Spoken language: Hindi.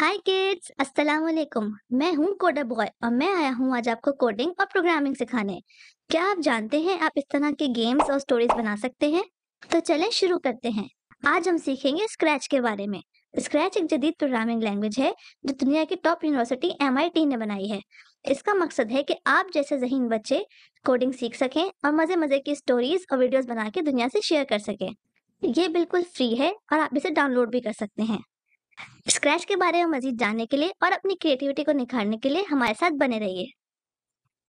हाय किड्स अस्सलाम वालेकुम मैं हूँ कोडर बॉय और मैं आया हूँ आज आपको कोडिंग और प्रोग्रामिंग सिखाने क्या आप जानते हैं आप इस तरह के गेम्स और स्टोरीज बना सकते हैं तो चलें शुरू करते हैं आज हम सीखेंगे स्क्रैच के बारे में स्क्रैच एक जदीद प्रोग्रामिंग लैंग्वेज है जो दुनिया की टॉप यूनिवर्सिटी एम ने बनाई है इसका मकसद है कि आप जैसे जहीन बच्चे कोडिंग सीख सकें और मज़े मज़े की स्टोरीज और वीडियोस बना के दुनिया से शेयर कर सकें ये बिल्कुल फ्री है और आप इसे डाउनलोड भी कर सकते हैं स्क्रैच के बारे में मजीद जानने के लिए और अपनी क्रिएटिविटी को निखारने के लिए हमारे साथ बने रहिए